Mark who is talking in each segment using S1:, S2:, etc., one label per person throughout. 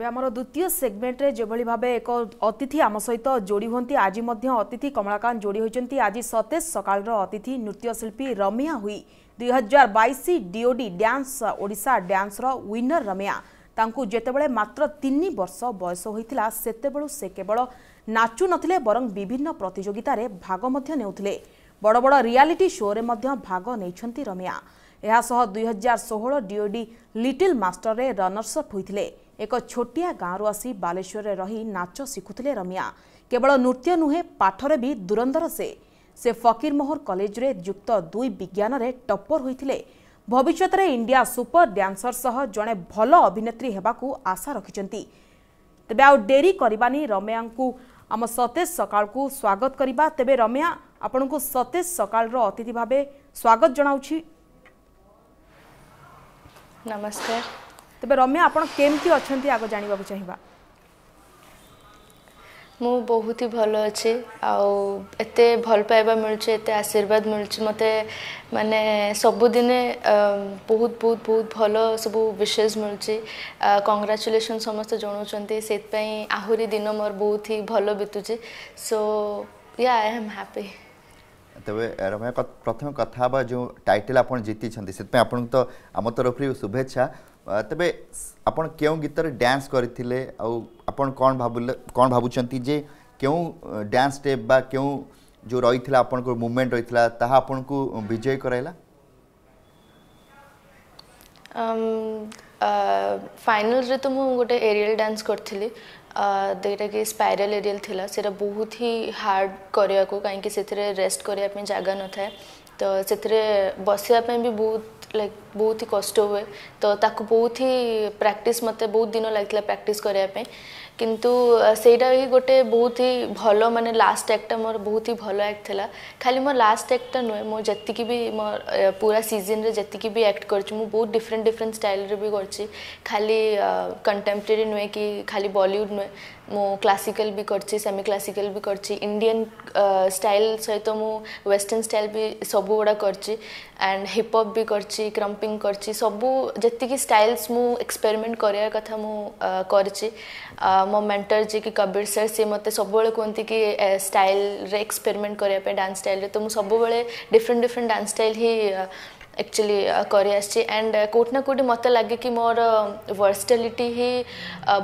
S1: তেবে আমার দ্বিতীয় সেগমেন্টে যেভাবে ভাবে এক অতিথি আম সহিত যোড়ি হুঁতি আজ অতিথি কমলাকান্ত যোড়ি হয়েছেন আজ সতেজ সকালর অতিথি নৃত্যশিল্পী রম্যা হুই দুই হাজার বাইশ ডিওডি ড্যান্স ওড়শা ড্যান্সর উইনর রম্যা ତାଙ୍କୁ ଯେତେବେଳେ ମାତ୍ର ତିନି ବର୍ଷ ବୟସ ହୋଇଥିଲା ସେତେବେଳୁ ସେ କେବଳ ନାଚୁ ନଥିଲେ ବରଂ ବିଭିନ୍ନ ପ୍ରତିଯୋଗିତାରେ ଭାଗ ମଧ୍ୟ ନେଉଥିଲେ ବଡ଼ ବଡ଼ ରିଆଲିଟି ଶୋରେ ମଧ୍ୟ ଭାଗ ନେଇଛନ୍ତି ରମ୍ୟା ଏହାସହ ଦୁଇହଜାର ଷୋହଳ ଡିଓଡି ଲିଟିଲ୍ ମାଷ୍ଟରରେ ରନର୍ସଅପ୍ ହୋଇଥିଲେ ଏକ ଛୋଟିଆ ଗାଁରୁ ଆସି ବାଲେଶ୍ୱରରେ ରହି ନାଚ ଶିଖୁଥିଲେ ରମିଆ କେବଳ ନୃତ୍ୟ ନୁହେଁ ପାଠରେ ବି ଦୂରନ୍ଦର ସେ ସେ ଫକୀରମୋହର କଲେଜରେ ଯୁକ୍ତ ଦୁଇ ବିଜ୍ଞାନରେ ଟପର ହୋଇଥିଲେ ଭବିଷ୍ୟତରେ ଇଣ୍ଡିଆ ସୁପର ଡ୍ୟାନ୍ସର ସହ ଜଣେ ଭଲ ଅଭିନେତ୍ରୀ ହେବାକୁ ଆଶା ରଖିଛନ୍ତି ତେବେ ଆଉ ଡେରି କରିବାନି ରମିଆଙ୍କୁ ଆମ ସତେଜ ସକାଳକୁ ସ୍ୱାଗତ କରିବା ତେବେ ରମିଆ ଆପଣଙ୍କୁ ସତେଜ ସକାଳର ଅତିଥି ଭାବେ ସ୍ୱାଗତ ଜଣାଉଛି ନମସ୍କାର তবে রম্যা আপনার কেমতি অনেক আগ জাঁয়া চাহিবা
S2: ମୁଁ ବହୁତ ହି ଭଲ ଅଛି ଆଉ ଏତେ ଭଲ ପାଇବା ମିଳୁଛି ଏତେ ଆଶୀର୍ବାଦ ମିଳୁଛି ମୋତେ ମାନେ ସବୁଦିନେ ବହୁତ ବହୁତ ବହୁତ ଭଲ ସବୁ ୱିଶେସ୍ ମିଳୁଛି କଂଗ୍ରାଚୁଲେସନ୍ ସମସ୍ତେ ଜଣାଉଛନ୍ତି ସେଥିପାଇଁ ଆହୁରି ଦିନ ମୋର ବହୁତ ହି ଭଲ ବିତୁଛି so yeah I am happy
S3: ତେବେ ରମ୍ୟା ପ୍ରଥମେ କଥା ହେବା ଯେଉଁ ଟାଇଟେଲ୍ ଆପଣ ଜିତିଛନ୍ତି ସେଥିପାଇଁ ଆପଣଙ୍କୁ ତ ଆମ ତରଫରୁ ଶୁଭେଚ୍ଛା ତେବେ ଆପଣ କେଉଁ ଗୀତରେ ଡ୍ୟାନ୍ସ କରିଥିଲେ ଆଉ ଆପଣ କ'ଣ ଭାବିଲେ କ'ଣ ଭାବୁଛନ୍ତି ଯେ କେଉଁ ଡ୍ୟାନ୍ସ ଷ୍ଟେପ୍ ବା କେଉଁ ଯେଉଁ ରହିଥିଲା ଆପଣଙ୍କର ମୁଭମେଣ୍ଟ ରହିଥିଲା ତାହା ଆପଣଙ୍କୁ ବିଜୟ କରାଇଲା
S2: ଫାଇନାଲ୍ରେ ତ ମୁଁ ଗୋଟେ ଏରିଆଲ୍ ଡ୍ୟାନ୍ସ କରିଥିଲି ଯେଉଁଟାକି ସ୍ପାଇରାଲ୍ ଏରିଆଲ୍ ଥିଲା ସେଇଟା ବହୁତ ହିଁ ହାର୍ଡ଼ କରିବାକୁ କାହିଁକି ସେଥିରେ ରେଷ୍ଟ କରିବା ପାଇଁ ଜାଗା ନଥାଏ ତ ସେଥିରେ ବସିବା ପାଇଁ ବି ବହୁତ ଲାଇକ୍ ବହୁତ ହି କଷ୍ଟ ହୁଏ ତ ତାକୁ ବହୁତ ହି ପ୍ରାକ୍ଟିସ୍ ମୋତେ ବହୁତ ଦିନ ଲାଗିଥିଲା ପ୍ରାକ୍ଟିସ୍ କରିବା ପାଇଁ କିନ୍ତୁ ସେଇଟା ହିଁ ଗୋଟେ ବହୁତ ହି ଭଲ ମାନେ ଲାଷ୍ଟ ଆକ୍ଟଟା ମୋର ବହୁତ ହି ଭଲ ଆକ୍ଟ ଥିଲା ଖାଲି ମୋ ଲାଷ୍ଟ ଆକ୍ଟଟା ନୁହେଁ ମୁଁ ଯେତିକି ବି ମୋ ପୁରା ସିଜନ୍ରେ ଯେତିକି ବି ଆକ୍ଟ କରିଛି ମୁଁ ବହୁତ ଡିଫରେଣ୍ଟ ଡିଫରେଣ୍ଟ ଷ୍ଟାଇଲ୍ରେ ବି କରିଛି ଖାଲି କଣ୍ଟେମ୍ପୋରାରୀ ନୁହେଁ କି ଖାଲି ବଲିଉଡ଼ ନୁହେଁ मु क्लासिकल भी कर सेमी क्लासिकल भी कर इंडियन स्टाइल सहित वेस्टर्न स्टाइल भी सब गुड़ा कर एंड हिपहप भी कर क्रम्पिंग कर सबू जी स्टाइल्स मुझे एक्सपेरिमेंट करा कथा मुझे मो मेटर जी कि कबीर सर सी मत सब कहते कि स्टाइल रे एक्सपेरिमेंट करने डांस स्टाइल तो मुझे सब वे डिफरेंट डिफरेंट ही एक्चुअली करी एंड कौटना कौटी मत लगे कि मोर वर्सटिलिटी ही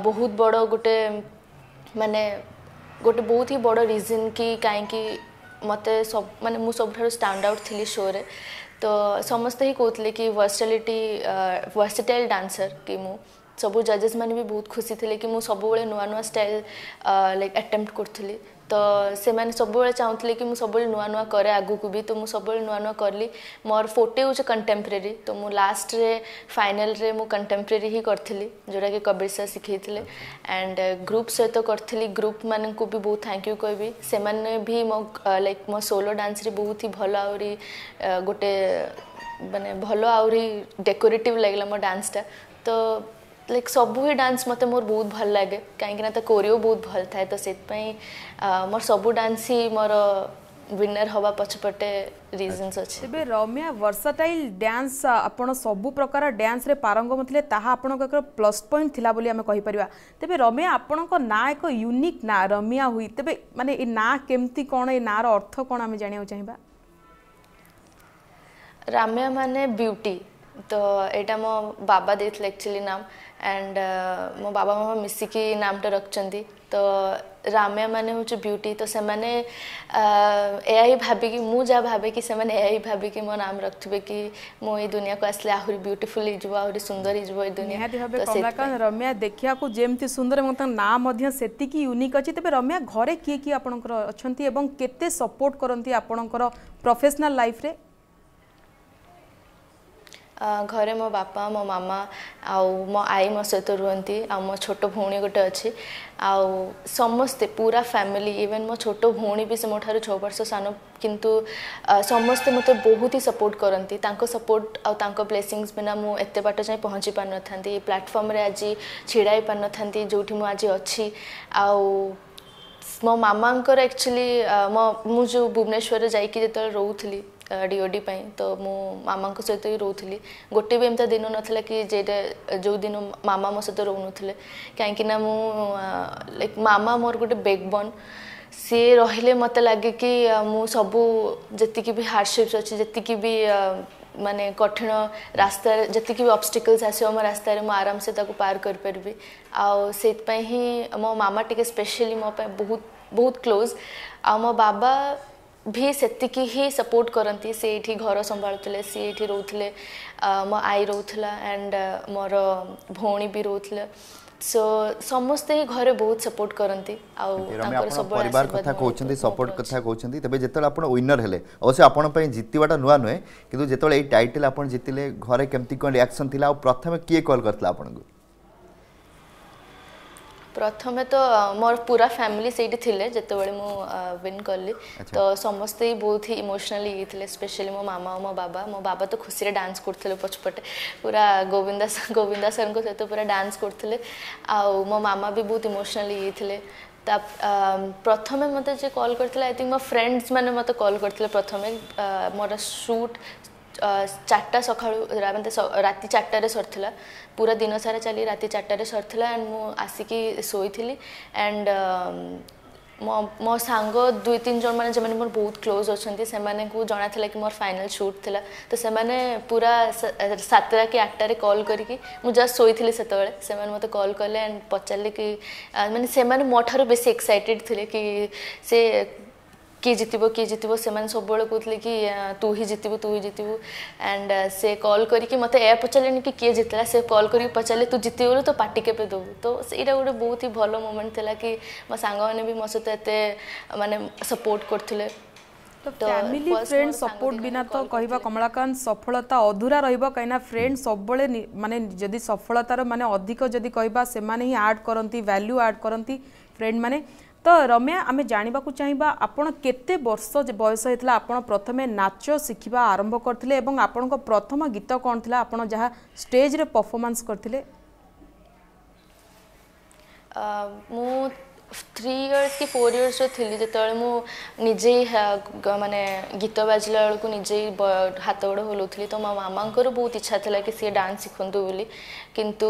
S2: बहुत बड़ गोटे मैंने गोटे बहुत ही बड़ रिजन कि कहीं मत सब मानते मु सब स्टांड आउट थी शो रे तो समस्ते ही कहते कि वर्सटालीटी वर्सटाइल डांसर कि मु सब जजेस मैंने भी बहुत खुशी थे कि मुझे सब नुआ नुआ स्टाइल लाइक अटेम्प्ट करी ତ ସେମାନେ ସବୁବେଳେ ଚାହୁଁଥିଲେ କି ମୁଁ ସବୁବେଳେ ନୂଆ ନୂଆ କରେ ଆଗକୁ ବି ତ ମୁଁ ସବୁବେଳେ ନୂଆ ନୂଆ କଲି ମୋର ଫୋର୍ଟେ ହେଉଛି କଣ୍ଟେମ୍ପରେରୀ ତ ମୁଁ ଲାଷ୍ଟରେ ଫାଇନାଲରେ ମୁଁ କଣ୍ଟେମ୍ପରେରୀ ହିଁ କରିଥିଲି ଯେଉଁଟାକି କବିର ସାର୍ ଶିଖେଇଥିଲେ ଆଣ୍ଡ ଗ୍ରୁପ୍ ସହିତ କରିଥିଲି ଗ୍ରୁପ୍ ମାନଙ୍କୁ ବି ବହୁତ ଥ୍ୟାଙ୍କ ୟୁ କହିବି ସେମାନେ ବି ମୋ ଲାଇକ୍ ମୋ ସୋଲୋ ଡ୍ୟାନ୍ସରେ ବହୁତ ହି ଭଲ ଆହୁରି ଗୋଟେ ମାନେ ଭଲ ଆହୁରି ଡେକୋରେଟିଭ୍ ଲାଗିଲା ମୋ ଡ୍ୟାନ୍ସଟା ତ लाइक सब डांस मत मोर बहुत भल लगे कहीं कोरियो बहुत भल था तो से मोर सब डांस ही मोर विनर हवा पछपटे रीजन अच्छा। अच्छे तेज रम्या वर्सटाइल डांस
S1: आप सब प्रकार डांस रे पारंगम थे प्लस पॉइंट थी कहींपर तेज रम्या आपण ना एक यूनिक ना रम्या हुई तेज मानते ना केमती कौन ये ना
S2: अर्थ कौन आम जाना चाहिए रम्या मान ब्यूटी तो यहाँ मो बाबा एक्चुअली नाम एंड मो बाबा मामा मिसिकी नामटा रखिन्छ ତ ରାମିଆ ମାନେ ହେଉଛି ବ୍ୟୁଟି ତ ସେମାନେ ଏହା ହିଁ ଭାବିକି ମୁଁ ଯାହା ଭାବେ କି ସେମାନେ ଏହା ହିଁ ଭାବିକି ମୋ ନାମ ରଖିଥିବେ କି ମୁଁ ଏଇ ଦୁନିଆକୁ ଆସିଲେ ଆହୁରି ବ୍ୟୁଟିଫୁଲ ହେଇଯିବ ଆହୁରି ସୁନ୍ଦର ହେଇଯିବ ଏ ଦୁନିଆ ନିହାତି ଭାବେ କମଳାକାନ୍ତ
S1: ରମ୍ୟା ଦେଖିବାକୁ ଯେମିତି ସୁନ୍ଦର ଏବଂ ତାଙ୍କ ନାଁ ମଧ୍ୟ ସେତିକି ୟୁନିକ୍ ଅଛି ତେବେ ରମ୍ୟା ଘରେ କିଏ କିଏ ଆପଣଙ୍କର ଅଛନ୍ତି ଏବଂ କେତେ
S2: ସପୋର୍ଟ କରନ୍ତି ଆପଣଙ୍କର ପ୍ରଫେସନାଲ୍ ଲାଇଫ୍ରେ ଘରେ ମୋ ବାପା ମୋ ମାମା ଆଉ ମୋ ଆଈ ମୋ ସହିତ ରୁହନ୍ତି ଆଉ ମୋ ଛୋଟ ଭଉଣୀ ଗୋଟେ ଅଛି ଆଉ ସମସ୍ତେ ପୁରା ଫ୍ୟାମିଲି ଇଭେନ୍ ମୋ ଛୋଟ ଭଉଣୀ ବି ସେ ମୋ ଠାରୁ ଛଅ ବର୍ଷ ସାନ କିନ୍ତୁ ସମସ୍ତେ ମୋତେ ବହୁତ ହି ସପୋର୍ଟ କରନ୍ତି ତାଙ୍କ ସପୋର୍ଟ ଆଉ ତାଙ୍କ ବ୍ଲେସିଙ୍ଗସ୍ ବିନା ମୁଁ ଏତେ ବାଟ ଯାଏଁ ପହଞ୍ଚି ପାରିନଥାନ୍ତି ପ୍ଲାଟଫର୍ମରେ ଆଜି ଛିଡ଼ା ହେଇପାରିନଥାନ୍ତି ଯେଉଁଠି ମୁଁ ଆଜି ଅଛି ଆଉ ମୋ ମାମାଙ୍କର ଆକ୍ଚୁଆଲି ମୋ ମୁଁ ଯେଉଁ ଭୁବନେଶ୍ୱରରେ ଯାଇକି ଯେତେବେଳେ ରହୁଥିଲି ଡିଓଡି ପାଇଁ ତ ମୁଁ ମାମାଙ୍କ ସହିତ ହିଁ ରହୁଥିଲି ଗୋଟେ ବି ଏମିତି ଦିନ ନଥିଲା କି ଯେଟା ଯେଉଁ ଦିନ ମାମା ମୋ ସହିତ ରହୁନଥିଲେ କାହିଁକିନା ମୁଁ ଲାଇକ୍ ମାମା ମୋର ଗୋଟେ ବେଗ୍ ବନ୍ ସିଏ ରହିଲେ ମୋତେ ଲାଗେ କି ମୁଁ ସବୁ ଯେତିକି ବି ହାର୍ଡ଼ସିପ୍ସ ଅଛି ଯେତିକି ବି ମାନେ କଠିନ ରାସ୍ତାରେ ଯେତିକି ବି ଅବଷ୍ଟିକଲ୍ସ ଆସିବ ମୋ ରାସ୍ତାରେ ମୁଁ ଆରାମସେ ତାକୁ ପାର କରିପାରିବି ଆଉ ସେଇଥିପାଇଁ ହିଁ ମୋ ମାମା ଟିକେ ସ୍ପେଶିଆଲି ମୋ ପାଇଁ ବହୁତ ବହୁତ କ୍ଲୋଜ୍ ଆଉ ମୋ ବାବା ବି ସେତିକି ହିଁ ସପୋର୍ଟ କରନ୍ତି ସେ ଏଇଠି ଘର ସମ୍ଭାଳୁଥିଲେ ସିଏ ଏଇଠି ରହୁଥିଲେ ମୋ ଆଈ ରହୁଥିଲା ଆଣ୍ଡ ମୋର ଭଉଣୀ ବି ରହୁଥିଲେ ସୋ ସମସ୍ତେ ହିଁ ଘରେ ବହୁତ ସପୋର୍ଟ କରନ୍ତି ଆଉ ପରିବାର କଥା
S3: କହୁଛନ୍ତି ସପୋର୍ଟ କଥା କହୁଛନ୍ତି ତେବେ ଯେତେବେଳେ ଆପଣ ୱିନର ହେଲେ ଅବଶ୍ୟ ଆପଣଙ୍କ ପାଇଁ ଜିତିବାଟା ନୂଆ ନୁହେଁ କିନ୍ତୁ ଯେତେବେଳେ ଏଇ ଟାଇଟେଲ୍ ଆପଣ ଜିତିଲେ ଘରେ କେମିତି କ'ଣ ରିଆକ୍ସନ୍ ଥିଲା ଆଉ ପ୍ରଥମେ କିଏ କଲ୍ କରିଥିଲା ଆପଣଙ୍କୁ
S2: প্রথমে তো মোর পুরা ফ্যামিলি সেইটি লে যেতবে মু উইন কলি তো সমস্তে বহুত হি ইমোশনালি ইয়েলে স্পেশালি মো মামা ও মো বাবা মো বাবা তো খুশিরে ডান্স করলে পছপটে পুরা গোবিন্দা গোবিন্দা স্যারঙ্ সহ পুরা ডান্স করলে আও মো মামা বি বহুত ইমোশনালি ইয়েলে তা প্রথমে মতো যে কল করলে আই থিঙ্ক মো ফ্রেন্ডস মানে মতো কল করলে প্রথমে মোর সুট चार्टा सका मतलब राति चारटे सरला पूरा दिन सारा चली राति चारटे सरला एंड मुसिकी शोली एंड मो मो सांग दुई तीन जन मैंने जो मोर बहुत क्लोज अच्छा को जना था कि मोर फाइनल शूट थी तो से मैंने पूरा सतटा कि आठटे कल करी से मत कल कले एंड पचारे कि मैंने से मोठ बेस एक्साइटेड थे कि से କିଏ ଜିତିବ କିଏ ଜିତିବ ସେମାନେ ସବୁବେଳେ କହୁଥିଲେ କି ତୁ ହିଁ ଜିତିବୁ ତୁ ହିଁ ଜିତିବୁ ଆଣ୍ଡ ସେ କଲ୍ କରିକି ମୋତେ ଏହା ପଚାରିଲେନି କି କିଏ ଜିତିଲା ସେ କଲ୍ କରିକି ପଚାରିଲେ ତୁ ଜିତିଗଲୁ ତ ପାର୍ଟି କେବେ ଦେବୁ ତ ସେଇଟା ଗୋଟେ ବହୁତ ହି ଭଲ ମୋମେଣ୍ଟ ଥିଲା କି ମୋ ସାଙ୍ଗମାନେ ବି ମୋ ସହିତ ଏତେ ମାନେ ସପୋର୍ଟ କରୁଥିଲେ
S1: ଫ୍ୟାମିଲି ଫ୍ରେଣ୍ଡ ସପୋର୍ଟ ବିନା ତ କହିବା କମଳାକାନ୍ତ ସଫଳତା ଅଧୁରା ରହିବ କାହିଁକିନା ଫ୍ରେଣ୍ଡ ସବୁବେଳେ ମାନେ ଯଦି ସଫଳତାର ମାନେ ଅଧିକ ଯଦି କହିବା ସେମାନେ ହିଁ ଆଡ଼୍ କରନ୍ତି ଭ୍ୟାଲ୍ୟୁ ଆଡ଼୍ କରନ୍ତି ଫ୍ରେଣ୍ଡ ମାନେ ରମ୍ୟା ଆମେ ଜାଣିବାକୁ ଚାହିଁବା ଆପଣ କେତେ ବର୍ଷ ବୟସ ହେଇଥିଲା ଆପଣ ପ୍ରଥମେ ନାଚ ଶିଖିବା ଆରମ୍ଭ କରିଥିଲେ ଏବଂ ଆପଣଙ୍କ ପ୍ରଥମ ଗୀତ କ'ଣ ଥିଲା ଆପଣ ଯାହା ଷ୍ଟେଜ୍ରେ ପର୍ଫମାନ୍ସ କରିଥିଲେ
S2: ମୁଁ থ্রি ইয়ার্স কি ফোর ইয়ার্সর ଥିଲି ଯେତେବେଳେ ମୁଁ ନିଜେ ମାନେ ଗୀତ ବାଜିଲା ବେଳକୁ ନିଜେ ହାତ ଗୋଡ଼ ହଲାଉଥିଲି ତ ମୋ ମାମାଙ୍କର ବହୁତ ଇଚ୍ଛା ଥିଲା କି ସିଏ ଡାନ୍ସ ଶିଖନ୍ତୁ ବୋଲି କିନ୍ତୁ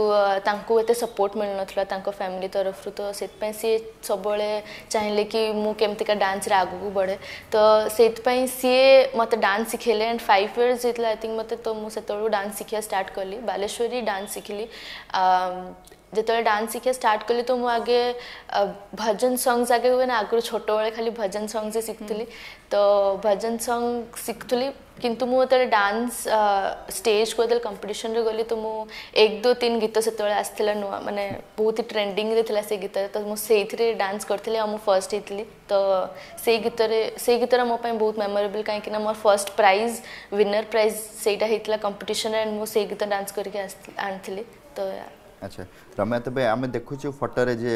S2: ତାଙ୍କୁ ଏତେ ସପୋର୍ଟ ମିଳୁନଥିଲା ତାଙ୍କ ଫ୍ୟାମିଲି ତରଫରୁ ତ ସେଥିପାଇଁ ସିଏ ସବୁବେଳେ ଚାହିଁଲେ କି ମୁଁ କେମିତିକା ଡାନ୍ସରେ ଆଗକୁ ବଢ଼େ ତ ସେଥିପାଇଁ ସିଏ ମୋତେ ଡାନ୍ସ ଶିଖେଇଲେ ଆଣ୍ଡ ଫାଇଭ୍ ଇୟର୍ସ ହେଇଥିଲା ଆଇ ଥିଙ୍କ ମୋତେ ତ ମୁଁ ସେତେବେଳକୁ ଡାନ୍ସ ଶିଖିବା ଷ୍ଟାର୍ଟ କଲି ବାଲେଶ୍ୱରୀ ଡାନ୍ସ ଶିଖିଲି যেতবে ডান্স শিখা স্টার্ট কলি তো মু আগে ভজন সঙ্গস আগে হুয়ে না আগর ছোটবেলে খালি ভজন সঙ্গস শিখুলি তো ভজন সঙ্গ শিখুলি কিন্তু মু যেত ডান্স স্টেজ কু যেত কম্পিটিশন গলি তো মু এক দু তিন গীত সেতবে আসছিল নূয়া মানে বহুত ট্রেন্ডিং লা সেই গীত তো মু সেইথিরে ডান্স করলে আর মু ফার্স্ট হইলি তো সেই গীতরে সেই গীতটা মো পাই বহুত মেমোরেবল কাইকি না মোর ফার্স্ট প্রাইজ উইনর প্রাইজ সেইটা হইতলা কম্পিটিশন এন্ড মু সেই গীত ডান্স করিকি আনছিলি তো
S3: ଆଚ୍ଛା ରମ୍ୟା ତେବେ ଆମେ ଦେଖୁଛୁ ଫଟୋରେ ଯେ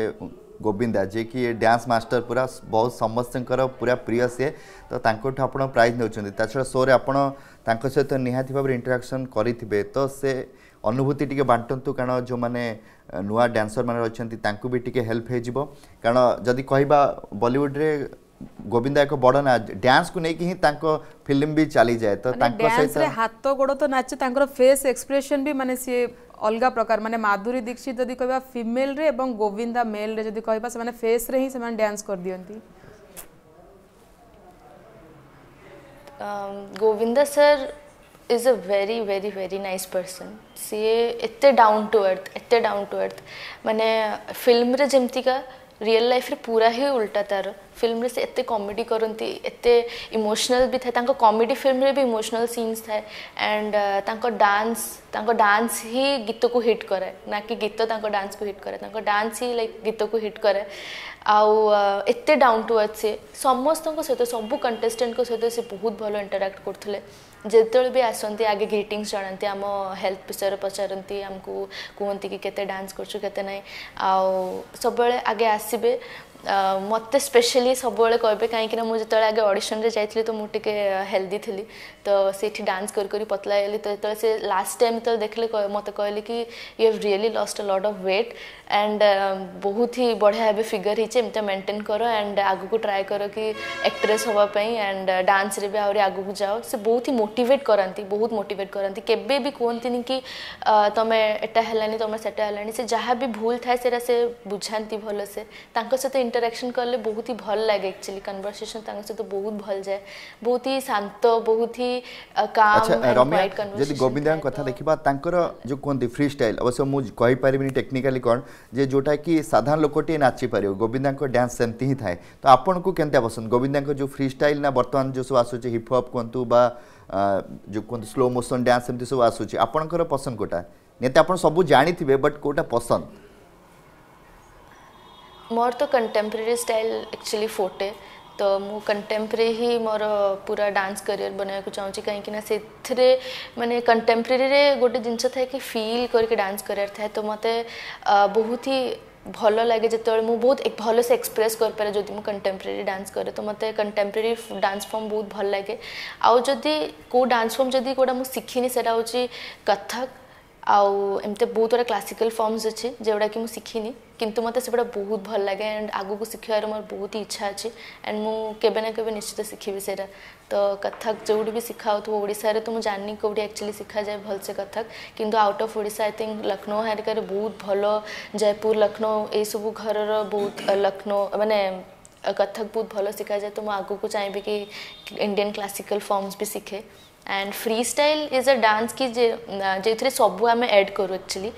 S3: ଗୋବିନ୍ଦା ଯିଏକି ଡ୍ୟାନ୍ସ ମାଷ୍ଟର ପୁରା ବହୁତ ସମସ୍ତଙ୍କର ପୁରା ପ୍ରିୟ ସିଏ ତ ତାଙ୍କଠୁ ଆପଣ ପ୍ରାଇଜ୍ ନେଉଛନ୍ତି ତା ଛଡ଼ା ଶୋରେ ଆପଣ ତାଙ୍କ ସହିତ ନିହାତି ଭାବରେ ଇଣ୍ଟରାକ୍ସନ୍ କରିଥିବେ ତ ସେ ଅନୁଭୂତି ଟିକେ ବାଣ୍ଟନ୍ତୁ କାରଣ ଯେଉଁମାନେ ନୂଆ ଡ୍ୟାନ୍ସରମାନେ ରହିଛନ୍ତି ତାଙ୍କୁ ବି ଟିକେ ହେଲ୍ପ ହେଇଯିବ କାରଣ ଯଦି କହିବା ବଲିଉଡ଼ରେ ଗୋବିନ୍ଦା ଏକ ବଡ଼ ନାଚ ଡ୍ୟାନ୍ସକୁ ନେଇକି ହିଁ ତାଙ୍କ ଫିଲ୍ମ ବି ଚାଲିଯାଏ ତ ତାଙ୍କ ସହିତ
S1: ହାତ ଗୋଡ଼ ତ ନାଚ ତାଙ୍କର ଫେସ୍ ଏକ୍ସପ୍ରେସନ୍ ବି ମାନେ ସିଏ अलग प्रकार मैंने माधुरी दीक्षित जदि कह फिमेल रे और गोविंदा मेल रे जदि कह फेस रे ही डांस कर दिंती
S2: Govinda sir is a very very very nice person सी एत डाउन टू अर्थ एत डाउन टू अर्थ मैंने फिल्म रे जमती का ରିଅଲ ଲାଇଫରେ ପୁରା ହିଁ ଉଲ୍ଟା ତାର ଫିଲ୍ମରେ ସେ ଏତେ କମେଡ଼ି କରନ୍ତି ଏତେ ଇମୋସନାଲ୍ ବି ଥାଏ ତାଙ୍କ କମେଡ଼ି ଫିଲ୍ମରେ ବି ଇମୋସନାଲ୍ ସିନ୍ସ ଥାଏ ଆଣ୍ଡ ତାଙ୍କ ଡାନ୍ସ ତାଙ୍କ ଡାନ୍ସ ହିଁ ଗୀତକୁ ହିଟ୍ କରେ ନା କି ଗୀତ ତାଙ୍କ ଡାନ୍ସକୁ ହିଟ୍ କରେ ତାଙ୍କ ଡାନ୍ସ ହିଁ ଲାଇକ୍ ଗୀତକୁ ହିଟ୍ କରେ ଆଉ ଏତେ ଡାଉନ୍ ଟୁ ଆର୍ଥ ସେ ସମସ୍ତଙ୍କ ସହିତ ସବୁ କଣ୍ଟେଷ୍ଟେଣ୍ଟଙ୍କ ସହିତ ସେ ବହୁତ ଭଲ ଇଣ୍ଟରାକ୍ଟ କରୁଥିଲେ ଯେତେବେଳେ ବି ଆସନ୍ତି ଆଗେ ଗ୍ରିଟିଙ୍ଗସ୍ ଜଣାନ୍ତି ଆମ ହେଲ୍ଥ ବିଷୟରେ ପଚାରନ୍ତି ଆମକୁ କୁହନ୍ତି କି କେତେ ଡ୍ୟାନ୍ସ କରୁଛୁ କେତେ ନାହିଁ ଆଉ ସବୁବେଳେ ଆଗେ ଆସିବେ ମୋତେ ସ୍ପେଶିଆଲି ସବୁବେଳେ କହିବେ କାହିଁକିନା ମୁଁ ଯେତେବେଳେ ଆଗେ ଅଡ଼ିସନରେ ଯାଇଥିଲି ତ ମୁଁ ଟିକେ ହେଲ୍ଦି ଥିଲି तो सेठी डांस कर करी पतलाइली तो जो से लास्ट टाइम तो देखले मत कहले कि you have really lost a lot of weight and बहुत ही बढ़िया एवं फिगर तो मेन्टेन कर एंड आगक ट्राए कर कि एक्ट्रेस हाँपाई एंड डांस रे भी आहरी आगक जाओ से बहुत ही मोटिवेट करती बहुत मोटिवेट करती केबे भी कहते कि तुम एटा है तुम सेटा है से जहाँ भी भूल थाए से, से बुझाती से सहित इंटराक्शन कले बहुत ही भल लगे एक्चुअली कनभरसेसन सहित बहुत भल जाए बहुत ही शांत बहुत ही ଯଦି ଗୋବିନ୍ଦାଙ୍କ
S3: କଥା ଦେଖିବା ତାଙ୍କର ଯେଉଁ କୁହନ୍ତି ଫ୍ରି ଷ୍ଟାଇଲ୍ ଅବଶ୍ୟ ମୁଁ କହିପାରିବିନି ଟେକ୍ନିକାଲି କ'ଣ ଯେ ଯେଉଁଟାକି ସାଧାରଣ ଲୋକଟିଏ ନାଚିପାରିବ ଗୋବିନ୍ଦାଙ୍କ ଡ୍ୟାନ୍ସ ସେମିତି ହିଁ ଥାଏ ତ ଆପଣଙ୍କୁ କେମିତିଆ ପସନ୍ଦ ଗୋବିନ୍ଦାଙ୍କ ଯେଉଁ ଫ୍ରି ଷ୍ଟାଇଲ୍ ନା ବର୍ତ୍ତମାନ ଯେଉଁ ସବୁ ଆସୁଛି ହିପ୍ହପ୍ କୁହନ୍ତୁ ବା ଯେଉଁ କୁହନ୍ତୁ ସ୍ଲୋ ମୋସନ୍ ଡ୍ୟାନ୍ସ ଏମିତି ସବୁ ଆସୁଛି ଆପଣଙ୍କର ପସନ୍ଦ କେଉଁଟା ନିହାତି ଆପଣ ସବୁ ଜାଣିଥିବେ ବଟ୍ କେଉଁଟା ପସନ୍ଦ
S2: ମୋର ତ କଣ୍ଟେମ୍ପୋରାରୀ ଷ୍ଟାଇଲ୍ ଆକ୍ଚୁଆଲି ଫୋଟେ ତ ମୁଁ କଣ୍ଟେମ୍ପୋରାରୀ ହିଁ ମୋର ପୁରା ଡାନ୍ସ କ୍ୟାରିୟର ବନେଇବାକୁ ଚାହୁଁଛି କାହିଁକିନା ସେଥିରେ ମାନେ କଣ୍ଟେମ୍ପୋରାରୀରେ ଗୋଟେ ଜିନିଷ ଥାଏ କି ଫିଲ୍ କରିକି ଡାନ୍ସ କରିବାର ଥାଏ ତ ମୋତେ ବହୁତ ହି ଭଲ ଲାଗେ ଯେତେବେଳେ ମୁଁ ବହୁତ ଭଲସେ ଏକ୍ସପ୍ରେସ୍ କରିପାରେ ଯଦି ମୁଁ କଣ୍ଟେମ୍ପୋରାରୀ ଡାନ୍ସ କରେ ତ ମୋତେ କଣ୍ଟେମ୍ପୋରାରୀ ଡାନ୍ସ ଫର୍ମ ବହୁତ ଭଲ ଲାଗେ ଆଉ ଯଦି କେଉଁ ଡାନ୍ସ ଫର୍ମ ଯଦି କେଉଁଟା ମୁଁ ଶିଖିନି ସେଇଟା ହେଉଛି କଥକ ଆଉ ଏମିତି ବହୁତ ଗୁଡ଼ା କ୍ଲାସିକାଲ ଫର୍ମସ୍ ଅଛି ଯେଉଁଗୁଡ଼ାକି ମୁଁ ଶିଖିନି କିନ୍ତୁ ମୋତେ ସେଗୁଡ଼ା ବହୁତ ଭଲ ଲାଗେ ଆଣ୍ଡ ଆଗକୁ ଶିଖିବାର ମୋର ବହୁତ ଇଚ୍ଛା ଅଛି ଆଣ୍ଡ ମୁଁ କେବେ ନା କେବେ ନିଶ୍ଚିତ ଶିଖିବି ସେଇଟା ତ କଥକ ଯେଉଁଠି ବି ଶିଖା ହେଉଥିବ ଓଡ଼ିଶାରେ ତ ମୁଁ ଜାଣିନି କେଉଁଠି ଆକ୍ଚୁଆଲି ଶିଖାଯାଏ ଭଲସେ କଥକ କିନ୍ତୁ out of Odisha I think Lucknow ହାରିକାରେ ବହୁତ ଭଲ ଜୟପୁର ଲକ୍ଷ୍ନୌ ଏଇସବୁ ଘରର ବହୁତ ଲକ୍ଷ୍ନୌ ମାନେ कथक बहुत भल शिखाए तो मुझे आगे को चाहिए कि इंडियन क्लासिकल फॉर्म्स भी शिखे and free style is a dance कि जो सबू आम एड करूँ एक्चुअली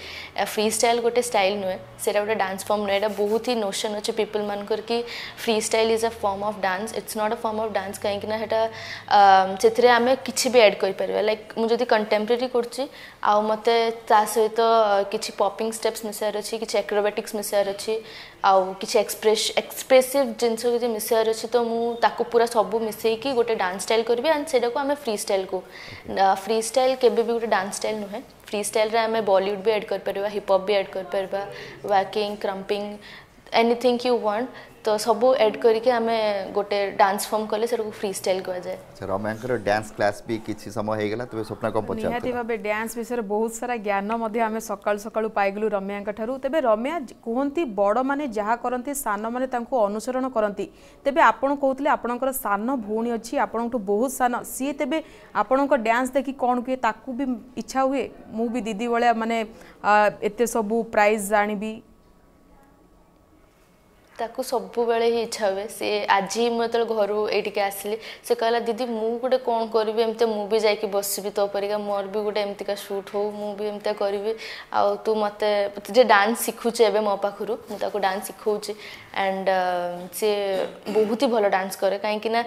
S2: फ्री स्टाइल गोटे स्टाइल नुहे से गोटे डांस फर्म नुहे बहुत ही नोशन अच्छे पीपल मानकर कि free style is a form of dance it's not a form of dance कहीं से आम किसी भी एड कर लाइक मुझे कंटेम्पोरारी करुच्ची आउ मत सहित किसी पपिंग स्टेप्स मिसार अच्छी किसी एक्रोबाटिक्स मिसार अच्छी आउ किसी एक्सप्रेस एक्सप्रेसिव जिनस किसी मिसार अच्छी तो मुझे पूरा सब मिसई गोटे डांस स्टाइल करी एंड से फ्री स्टाइल को फ्री स्टाइल के भी गोटे डांस स्टाइल नुहे फ्री स्टाइल रे बलीउड बॉलीवुड भी एड कर पार हिपहप भी एड कर परबा waacking krumping anything you want ତ ସବୁ ଏଡ୍ କରିକି ଆମେ ଗୋଟେ ଡ୍ୟାନ୍ସ ଫର୍ମ କଲେ ସେଟାକୁ ଫ୍ରି ଷ୍ଟାଇଲ୍ କୁହାଯାଏ
S3: ରମ୍ୟାଙ୍କର ଡ୍ୟାନ୍ସ କ୍ଲାସ୍ ବି କିଛି ସମୟ ହେଇଗଲା ତେବେ ସ୍ୱପ୍ନା କ'ଣ ପଚାର ନିହାତି
S2: ଭାବେ ଡ୍ୟାନ୍ସ
S1: ବିଷୟରେ ବହୁତ ସାରା ଜ୍ଞାନ ମଧ୍ୟ ଆମେ ସକାଳୁ ସକାଳୁ ପାଇଗଲୁ ରମ୍ୟାଙ୍କ ଠାରୁ ତେବେ ରମ୍ୟା କୁହନ୍ତି ବଡ଼ମାନେ ଯାହା କରନ୍ତି ସାନମାନେ ତାଙ୍କୁ ଅନୁସରଣ କରନ୍ତି ତେବେ ଆପଣ କହୁଥିଲେ ଆପଣଙ୍କର ସାନ ଭଉଣୀ ଅଛି ଆପଣଙ୍କଠୁ ବହୁତ ସାନ ସିଏ ତେବେ ଆପଣଙ୍କ ଡ୍ୟାନ୍ସ ଦେଖି କ'ଣ ହୁଏ ତାକୁ ବି ଇଚ୍ଛା ହୁଏ ମୁଁ ବି ଦିଦି ଭଳିଆ ମାନେ ଏତେ ସବୁ ପ୍ରାଇଜ୍ ଆଣିବି
S2: ତାକୁ ସବୁବେଳେ ହିଁ ଇଚ୍ଛା ହୁଏ ସେ ଆଜି ମୁଁ ଯେତେବେଳେ ଘରୁ ଏଇଠିକି ଆସିଲି ସେ କହିଲା ଦିଦି ମୁଁ ଗୋଟେ କ'ଣ କରିବି ଏମିତି ମୁଁ ବି ଯାଇକି ବସିବି ତୋ ପରିକା ମୋର ବି ଗୋଟେ ଏମିତିକା ସୁଟ୍ ହଉ ମୁଁ ବି ଏମିତିକା କରିବି ଆଉ ତୁ ମୋତେ ଯେ ଡାନ୍ସ ଶିଖୁଛି ଏବେ ମୋ ପାଖରୁ ମୁଁ ତାକୁ ଡାନ୍ସ ଶିଖଉଛି ଆଣ୍ଡ ସିଏ ବହୁତ ହି ଭଲ ଡାନ୍ସ କରେ କାହିଁକିନା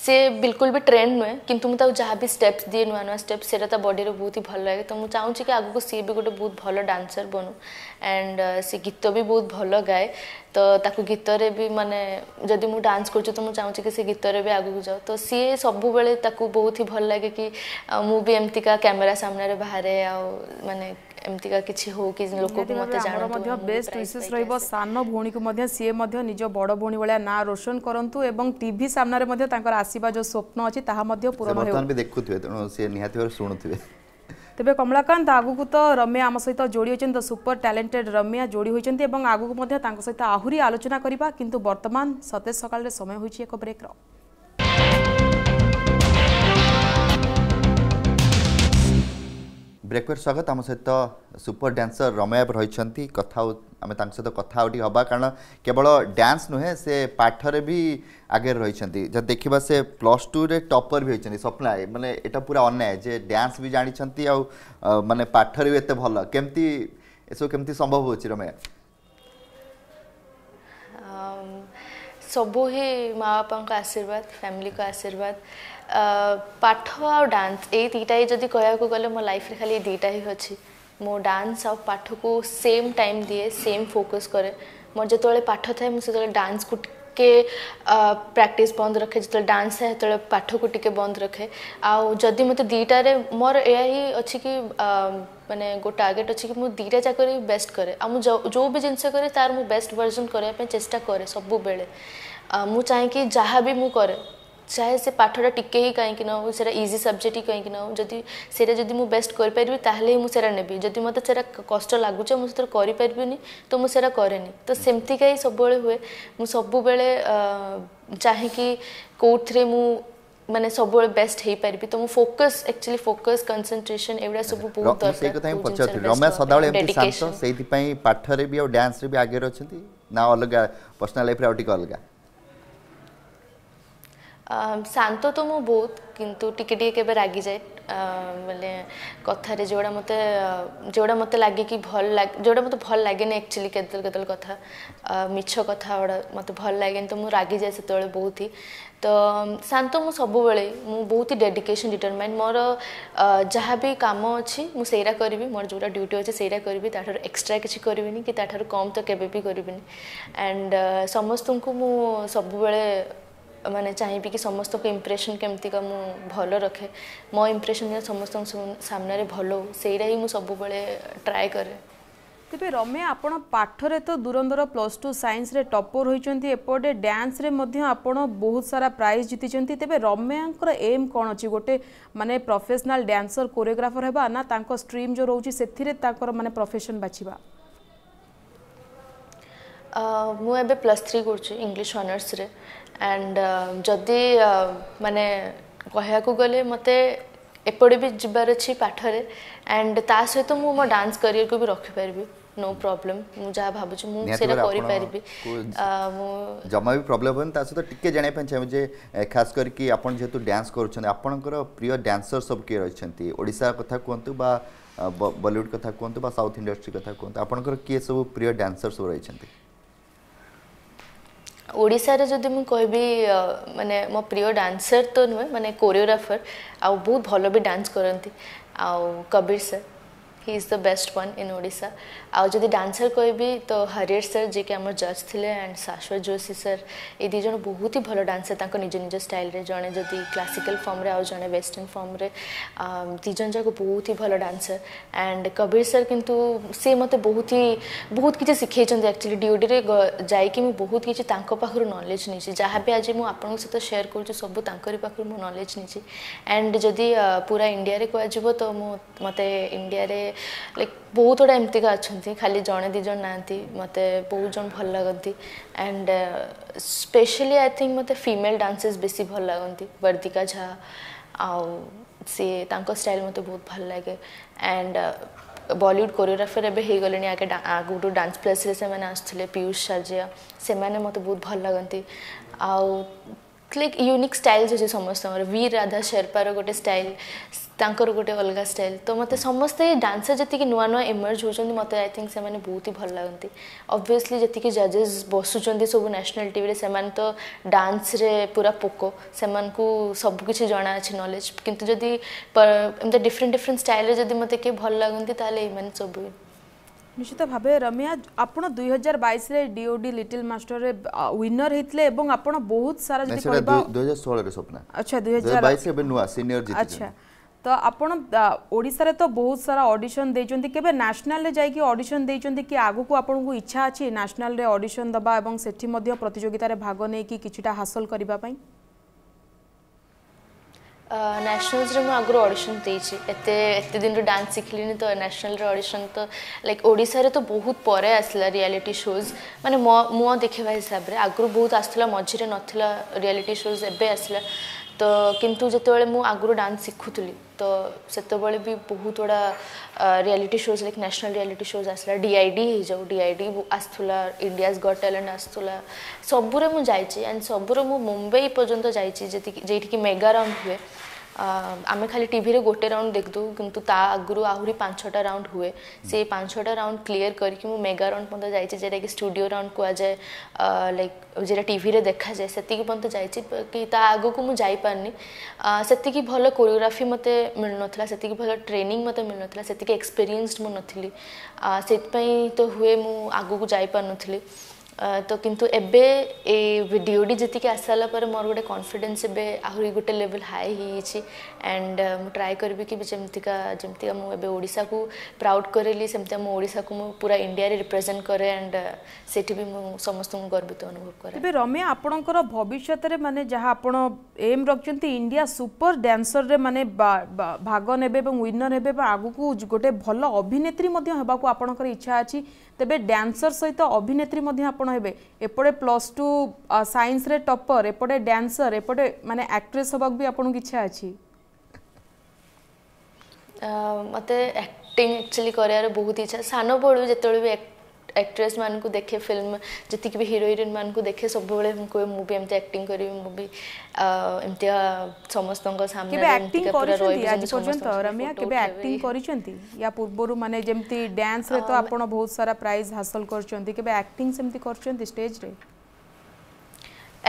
S2: ସେ ବିଲକୁଲ ବି ଟ୍ରେଣ୍ଡ ନୁହେଁ କିନ୍ତୁ ମୁଁ ତାକୁ ଯାହା ବି ଷ୍ଟେପ୍ସ ଦିଏ ନୂଆ ନୂଆ ଷ୍ଟେପ୍ସ ସେଇଟା ତା ବଡ଼ିରେ ବହୁତ ହି ଭଲ ଲାଗେ ତ ମୁଁ ଚାହୁଁଛି କି ଆଗକୁ ସିଏ ବି ଗୋଟେ ବହୁତ ଭଲ ଡ୍ୟାନ୍ସର ବନୁ ଆଣ୍ଡ ସେ ଗୀତ ବି ବହୁତ ଭଲ ଗାଏ ତ ତାକୁ ଗୀତରେ ବି ମାନେ ଯଦି ମୁଁ ଡ୍ୟାନ୍ସ କରୁଛି ତ ମୁଁ ଚାହୁଁଛି କି ସେ ଗୀତରେ ବି ଆଗକୁ ଯାଉ ତ ସିଏ ସବୁବେଳେ ତାକୁ ବହୁତ ହି ଭଲ ଲାଗେ କି ମୁଁ ବି ଏମିତିକା କ୍ୟାମେରା ସାମ୍ନାରେ ବାହାରେ ଆଉ ମାନେ ଏମିତିକା କିଛି ହଉ କି ଲୋକଙ୍କୁ ମୋତେ ଜାଣନ୍ତୁ ମଧ୍ୟ ବେଷ୍ଟ ୱିଶେସ୍ ରହିବ
S1: ସାନ ଭଉଣୀକୁ ମଧ୍ୟ ସିଏ ମଧ୍ୟ ନିଜ ବଡ଼ ଭଉଣୀ ଭଳିଆ ନାଁ ରୋଶନ କରନ୍ତୁ ଏବଂ ଟିଭି ସାମ୍ନାରେ ମଧ୍ୟ ତାଙ୍କର ଆସିବା ଯେଉଁ ସ୍ୱପ୍ନ ଅଛି ତାହା ମଧ୍ୟ ପୂରଣ ହେବ
S3: ଦେଖୁଥିବେ ତେଣୁ ସିଏ ନିହାତି ଭାବରେ ଶୁଣୁଥିବେ
S1: ତେବେ କମଳାକାନ୍ତ ଆଗକୁ ତ ରମ୍ୟା ଆମ ସହିତ ଯୋଡ଼ି ହୋଇଛନ୍ତି ତ ସୁପର ଟ୍ୟାଲେଣ୍ଟେଡ୍ ରମ୍ୟା ଯୋଡ଼ି ହୋଇଛନ୍ତି ଏବଂ ଆଗକୁ ମଧ୍ୟ ତାଙ୍କ ସହିତ ଆହୁରି ଆଲୋଚନା କରିବା କିନ୍ତୁ ବର୍ତ୍ତମାନ ସତେଜ ସକାଳରେ ସମୟ ହୋଇଛି ଏକ ବ୍ରେକ୍ର
S3: ବ୍ରେକ୍ୱେଟ୍ ସ୍ୱାଗତ ଆମ ସହିତ ସୁପର ଡ୍ୟାନ୍ସର ରମୟା ରହିଛନ୍ତି କଥା ଆମେ ତାଙ୍କ ସହିତ କଥା ଆଉ ଟିକେ ହେବା କାରଣ କେବଳ ଡ୍ୟାନ୍ସ ନୁହେଁ ସେ ପାଠରେ ବି ଆଗରେ ରହିଛନ୍ତି ଯଦି ଦେଖିବା ସେ ପ୍ଲସ୍ ଟୁରେ ଟପର ବି ହୋଇଛନ୍ତି ସ୍ୱପ୍ନା ମାନେ ଏଇଟା ପୁରା ଅନ୍ୟାୟ ଯେ ଡ୍ୟାନ୍ସ ବି ଜାଣିଛନ୍ତି ଆଉ ମାନେ ପାଠରେ ବି ଏତେ ଭଲ କେମିତି ଏସବୁ କେମିତି ସମ୍ଭବ ହେଉଛି ରମୟା
S2: ସବୁ ହିଁ ମା ବାପାଙ୍କ ଆଶୀର୍ବାଦ ଫ୍ୟାମିଲିଙ୍କ ଆଶୀର୍ବାଦ ପାଠ ଆଉ ଡ୍ୟାନ୍ସ ଏଇ ଦୁଇଟା ହିଁ ଯଦି କହିବାକୁ ଗଲେ ମୋ ଲାଇଫ୍ରେ ଖାଲି ଏଇ ଦୁଇଟା ହିଁ ଅଛି ମୁଁ ଡ୍ୟାନ୍ସ ଆଉ ପାଠକୁ ସେମ୍ ଟାଇମ୍ ଦିଏ ସେମ୍ ଫୋକସ୍ କରେ ମୋର ଯେତେବେଳେ ପାଠ ଥାଏ ମୁଁ ସେତେବେଳେ ଡ୍ୟାନ୍ସକୁ ଟିକେ ପ୍ରାକ୍ଟିସ୍ ବନ୍ଦ ରଖେ ଯେତେବେଳେ ଡ୍ୟାନ୍ସ ଥାଏ ସେତେବେଳେ ପାଠକୁ ଟିକେ ବନ୍ଦ ରଖେ ଆଉ ଯଦି ମୋତେ ଦୁଇଟାରେ ମୋର ଏହା ହିଁ ଅଛି କି ମାନେ ଗୋ ଟାର୍ଗେଟ୍ ଅଛି କି ମୁଁ ଦୁଇଟା ଯାକରେ ବେଷ୍ଟ କରେ ଆଉ ମୁଁ ଯେଉଁ ବି ଜିନିଷ କରେ ତା'ର ମୁଁ ବେଷ୍ଟ ଭର୍ଜନ୍ କରିବା ପାଇଁ ଚେଷ୍ଟା କରେ ସବୁବେଳେ ମୁଁ ଚାହେଁକି ଯାହା ବି ମୁଁ କରେ चाहे से पाठा टिके ही कहीं ना इजी सब्जेक्ट ही कहीं ना जदि से मुझे बेस्ट करी तब जब मतलब से कष्ट लगुच मुझे करें तो मुझे कैनि तो सेमती का ही सब हुए मुझे सब चाहे कि कौटे मु माने सब बेस्ट हो पारि तो मुझे फोकस एक्चुअली फोकस कनसेट्रेसन एगुरा सब बहुत रमेश
S3: डांस अलग पर्सनाल लाइफ अलग
S2: ଶାନ୍ତ ତ ମୁଁ ବହୁତ କିନ୍ତୁ ଟିକେ ଟିକେ କେବେ ରାଗିଯାଏ ବୋଲେ କଥାରେ ଯେଉଁଟା ମୋତେ ଯେଉଁଟା ମୋତେ ଲାଗେ କି ଭଲ ଲାଗେ ଯେଉଁଟା ମୋତେ ଭଲ ଲାଗେନି ଆକ୍ଚୁଆଲି କେତେବେଳେ କେତେବେଳେ କଥା ମିଛ କଥା ଗୁଡ଼ା ମୋତେ ଭଲ ଲାଗେନି ତ ମୁଁ ରାଗିଯାଏ ସେତେବେଳେ ବହୁତ ହି ତ ଶାନ୍ତ ମୁଁ ସବୁବେଳେ ମୁଁ ବହୁତ ହି ଡେଡିକେସନ୍ ଡିଟରମାଇନ୍ ମୋର ଯାହା ବି କାମ ଅଛି ମୁଁ ସେଇଟା କରିବି ମୋର ଯେଉଁଟା ଡ୍ୟୁଟି ଅଛି ସେଇଟା କରିବି ତା'ଠାରୁ ଏକ୍ସଟ୍ରା କିଛି କରିବିନି କି ତା'ଠାରୁ କମ୍ ତ କେବେ ବି କରିବିନି ଆଣ୍ଡ ସମସ୍ତଙ୍କୁ ମୁଁ ସବୁବେଳେ ମାନେ ଚାହିଁବି କି ସମସ୍ତଙ୍କ ଇମ୍ପ୍ରେସନ୍ କେମିତିକା ମୁଁ ଭଲ ରଖେ ମୋ ଇମ୍ପ୍ରେସନ୍ ସମସ୍ତଙ୍କ ସାମ୍ନାରେ ଭଲ ହଉ ସେଇଟା ହିଁ ମୁଁ ସବୁବେଳେ ଟ୍ରାଏ କରେ
S1: ତେବେ ରମ୍ୟା ଆପଣ ପାଠରେ ତ ଦୂରନ୍ଦର ପ୍ଲସ୍ ଟୁ ସାଇନ୍ସରେ ଟପର୍ ହୋଇଛନ୍ତି ଏପଟେ ଡ୍ୟାନ୍ସରେ ମଧ୍ୟ ଆପଣ ବହୁତ ସାରା ପ୍ରାଇଜ୍ ଜିତିଛନ୍ତି ତେବେ ରମ୍ୟାଙ୍କର ଏମ୍ କ'ଣ ଅଛି ଗୋଟେ ମାନେ ପ୍ରଫେସନାଲ୍ ଡ୍ୟାନ୍ସର କୋରିଓଗ୍ରାଫର ହେବା ନା
S2: ତାଙ୍କ ଷ୍ଟ୍ରିମ୍ ଯେଉଁ ରହୁଛି ସେଥିରେ ତାଙ୍କର ମାନେ ପ୍ରଫେସନ୍ ବାଛିବା ମୁଁ ଏବେ ପ୍ଲସ୍ ଥ୍ରୀ କରୁଛି ଇଂଲିଶ ଅନର୍ସରେ ଆଣ୍ଡ uh, ଯଦି uh, ମାନେ କହିବାକୁ ଗଲେ ମୋତେ ଏପଟେ ବି ଯିବାର ଅଛି ପାଠରେ ଆଣ୍ଡ ତା ସହିତ ମୁଁ ମୋ ଡାନ୍ସ କ୍ୟାରିୟରକୁ ବି ରଖିପାରିବି नो प्रॉब्लम मु जा
S3: जमा भी प्रॉब्लम होन ता टिके जाने पन खास कर कि आपण डांस करूछन प्रिय डांसर सब किए रहछंती कथ कथा कोंतु बा बॉलीवुड साउथ इंडस्ट्री कथा कोंतु आप के सब प्रिय डांसर सब रही
S2: ଓଡ଼ିଶାରେ ଯଦି ମୁଁ କହିବି ମାନେ ମୋ ପ୍ରିୟ ଡ୍ୟାନ୍ସର ତ ନୁହେଁ ମାନେ କୋରିଓଗ୍ରାଫର ଆଉ ବହୁତ ଭଲ ବି ଡ୍ୟାନ୍ସ କରନ୍ତି ଆଉ Kabir sir he is the best one in Odisha ଆଉ ଯଦି ଡ୍ୟାନ୍ସର କହିବି ତ ହରିୟର ସାର୍ ଯିଏକି ଆମର ଜଜ୍ ଥିଲେ ଆଣ୍ଡ ଶାଶ୍ୱତ ଯୋଶୀ ସାର୍ ଏ ଦୁଇ ଜଣ ବହୁତ ହି ଭଲ ଡ୍ୟାନ୍ସର ତାଙ୍କ ନିଜ ନିଜ ଷ୍ଟାଇଲ୍ରେ ଜଣେ ଯଦି କ୍ଲାସିକାଲ୍ ଫର୍ମରେ ଆଉ ଜଣେ ୱେଷ୍ଟର୍ଣ୍ଣ ଫର୍ମରେ ଦୁଇ ଜଣ ଯାକ ବହୁତ ହି ଭଲ ଡ୍ୟାନ୍ସର ଆଣ୍ଡ କବୀର ସାର୍ କିନ୍ତୁ ସେ ମୋତେ ବହୁତ ହି ବହୁତ କିଛି ଶିଖେଇଛନ୍ତି ଆକ୍ଚୁଆଲି ଡ୍ୟୁଟିରେ ଯାଇକି ମୁଁ ବହୁତ କିଛି ତାଙ୍କ ପାଖରୁ ନଲେଜ୍ ନେଇଛି ଯାହା ବି ଆଜି ମୁଁ ଆପଣଙ୍କ ସହିତ ସେୟାର କରୁଛି ସବୁ ତାଙ୍କରି ପାଖରୁ ମୁଁ ନଲେଜ୍ ନେଇଛି ଆଣ୍ଡ ଯଦି ପୁରା ଇଣ୍ଡିଆରେ କୁହାଯିବ ତ ମୁଁ ମୋତେ ଇଣ୍ଡିଆରେ ଲାଇକ୍ ବହୁତ ଗୁଡ଼ା ଏମିତିକା ଅଛନ୍ତି ଖାଲି ଜଣେ ଦୁଇ ଜଣ ନାହାନ୍ତି ମୋତେ ବହୁତ ଜଣ ଭଲ ଲାଗନ୍ତି ଆଣ୍ଡ ସ୍ପେଶିଆଲି ଆଇ ଥିଙ୍କ ମୋତେ ଫିମେଲ୍ ଡ୍ୟାନ୍ସେସ୍ ବେଶୀ ଭଲ ଲାଗନ୍ତି ବର୍ଦ୍ଧିକା ଝା ଆଉ ସିଏ ତାଙ୍କ ଷ୍ଟାଇଲ୍ ମୋତେ ବହୁତ ଭଲ ଲାଗେ ଆଣ୍ଡ ବଲିଉଡ଼ କୋରିଓଗ୍ରାଫର ଏବେ ହେଇଗଲେଣି ଆଗେ ଆଗରୁ ଡ୍ୟାନ୍ସ ପ୍ଲେସ୍ରେ ସେମାନେ ଆସୁଥିଲେ ପିୟୁଷ ସାଜିଆ ସେମାନେ ମୋତେ ବହୁତ ଭଲ ଲାଗନ୍ତି ଆଉ ଲାଇକ୍ ୟୁନିକ୍ ଷ୍ଟାଇଲ୍ସ ଅଛି ସମସ୍ତଙ୍କର ଭି ରାଧା ଶେର୍ପାର ଗୋଟେ ଷ୍ଟାଇଲ୍ ତାଙ୍କର ଗୋଟେ ଅଲଗା ଷ୍ଟାଇଲ୍ ତ ମୋତେ ସମସ୍ତେ ଡ୍ୟାନ୍ସର ଯେତିକି ନୂଆ ନୂଆ ଏମର୍ଜ ହେଉଛନ୍ତି ମୋତେ ଆଇ ଥିଙ୍କ ସେମାନେ ବହୁତ ହି ଭଲ ଲାଗନ୍ତି ଅବଭିୟସ୍ଲି ଯେତିକି ଜଜେସ୍ ବସୁଛନ୍ତି ସବୁ ନ୍ୟାସନାଲ୍ ଟିଭିରେ ସେମାନେ ତ ଡ୍ୟାନ୍ସରେ ପୁରା ପୋକ ସେମାନଙ୍କୁ ସବୁକିଛି ଜଣା ଅଛି ନଲେଜ୍ କିନ୍ତୁ ଯଦି ଏମିତି ଡିଫରେଣ୍ଟ ଡିଫରେଣ୍ଟ ଷ୍ଟାଇଲ୍ରେ ଯଦି ମୋତେ କିଏ ଭଲ ଲାଗନ୍ତି ତାହେଲେ ଏମାନେ ସବୁ
S1: ନିଶ୍ଚିତ ଭାବେ ରମ୍ୟା ଆପଣ ଦୁଇ ହଜାର ବାଇଶରେ ଡି ଲିଟିଲ ମାଷ୍ଟରରେ ୱିନର ହେଇଥିଲେ ଏବଂ ଆପଣ ବହୁତ ସାରା ଯଦି ଷୋହଳରେ ସ୍ୱପ୍ନା ଆଚ୍ଛା ଦୁଇ ହଜାର ବାଇଶ
S3: ଏବେ ନୂଆ ସିନିୟର ଆଚ୍ଛା
S1: ତ ଆପଣ ଓଡ଼ିଶାରେ ତ ବହୁତ ସାରା ଅଡ଼ିସନ୍ ଦେଇଛନ୍ତି କେବେ ନ୍ୟାସନାଲରେ ଯାଇକି ଅଡ଼ିସନ୍ ଦେଇଛନ୍ତି କି ଆଗକୁ ଆପଣଙ୍କୁ ଇଚ୍ଛା ଅଛି ନ୍ୟାସନାଲରେ ଅଡ଼ିସନ୍ ଦେବା ଏବଂ ସେଠି ମଧ୍ୟ ପ୍ରତିଯୋଗିତାରେ ଭାଗ ନେଇକି କିଛିଟା ହାସଲ କରିବା ପାଇଁ
S2: ন্যাশনালসরে মু আগর অডিশন দিয়েছি এতে এতে দিন ডান্স শিখলিনি তো ন্যাশনালরে অডিশন তো লাইক ওড়িশারে তো বহুত পরে আসলা রিয়ালিটি শোজ মানে মো দেখবা হিসাবে আগর বহুত আসলা মঝিরে নথিলা রিয়ালিটি শোজ এবে আসলা তো কিন্তু যেতবেলে মু আগর ডান্স শিখুতলি तर ते बहुत गुडा reality shows like national reality shows आसला डी होईज डीआय आसुला इंडियाज गट टॅलेंट आसुला सबुरे मु जायची अँड मु मुंबई पर्यंत जाईल जेटीकि मेगारम हुए ଆମେ ଖାଲି ଟିଭିରେ ଗୋଟେ ରାଉଣ୍ଡ ଦେଖିଦେଉ କିନ୍ତୁ ତା ଆଗରୁ ଆହୁରି ପାଞ୍ଚଟା ରାଉଣ୍ଡ ହୁଏ ସେଇ ପାଞ୍ଚଟା ରାଉଣ୍ଡ କ୍ଲିଅର କରିକି ମୁଁ ମେଗା ରାଉଣ୍ଡ ପର୍ଯ୍ୟନ୍ତ ଯାଇଛି ଯେଉଁଟାକି ଷ୍ଟୁଡ଼ିଓ ରାଉଣ୍ଡ କୁହାଯାଏ ଲାଇକ୍ ଯେଉଁଟା ଟିଭିରେ ଦେଖାଯାଏ ସେତିକି ପର୍ଯ୍ୟନ୍ତ ଯାଇଛି କି ତା ଆଗକୁ ମୁଁ ଯାଇପାରିନି ସେତିକି ଭଲ କୋରିଓଗ୍ରାଫି ମୋତେ ମିଳୁନଥିଲା ସେତିକି ଭଲ ଟ୍ରେନିଂ ମୋତେ ମିଳୁନଥିଲା ସେତିକି ଏକ୍ସପିରିଏନ୍ସଡ୍ ମୁଁ ନଥିଲି ସେଥିପାଇଁ ତ ହୁଏ ମୁଁ ଆଗକୁ ଯାଇପାରୁନଥିଲି ତ କିନ୍ତୁ ଏବେ ଏଇ ଡି ଓ ଡି ଯେତିକି ଆସିସାରିଲା ପରେ ମୋର ଗୋଟେ କନଫିଡେନ୍ସ ଏବେ ଆହୁରି ଗୋଟେ ଲେଭେଲ୍ ହାଇ ହେଇଯାଇଛି ଆଣ୍ଡ ମୁଁ ଟ୍ରାଏ କରିବି କି ଯେମିତିକା ଯେମିତିକା ମୁଁ ଏବେ ଓଡ଼ିଶାକୁ ପ୍ରାଉଡ଼ କରେଇଲି ସେମିତିକା ମୁଁ ଓଡ଼ିଶାକୁ ମୁଁ ପୁରା ଇଣ୍ଡିଆରେ ରିପ୍ରେଜେଣ୍ଟ କରେ ଆଣ୍ଡ ସେଠି ବି ମୁଁ ସମସ୍ତଙ୍କୁ ଗର୍ବିତ ଅନୁଭବ କରେ
S1: ଏବେ ରମ୍ୟା ଆପଣଙ୍କର ଭବିଷ୍ୟତରେ ମାନେ ଯାହା ଆପଣ ଏମ୍ ରଖିଛନ୍ତି ଇଣ୍ଡିଆ ସୁପର ଡ୍ୟାନ୍ସରରେ ମାନେ ଭାଗ ନେବେ ଏବଂ ୱିନର ହେବେ ଏବଂ ଆଗକୁ ଗୋଟେ ଭଲ ଅଭିନେତ୍ରୀ ମଧ୍ୟ ହେବାକୁ ଆପଣଙ୍କର ଇଚ୍ଛା ଅଛି তেবে ড্যান্সর সহিত অভিনেত্রী মধ্যে আপনার হবে এপটে প্লস টু সাইন্সরে টপর এপটে ড্যান্সর এপটে মানে আক্ট্রেস হওয়ার বি আপনার ইচ্ছা আছে
S2: মতো আক্টিং একচুয়ালি করার বহুত ইচ্ছা সান বেড়ু যেতবে एक्ट्रेस मानक देखे फिल्म जीक भी हिरो हिरोइन मानक देखे सब मुझे एमती एक्टिंग करी मुझे एमती समस्त
S1: या पूर्व माने जमती डांस रे तो आपण बहुत सारा प्राइज हासिल करछंती केबे एक्टिंग सेमती करछंती स्टेज रे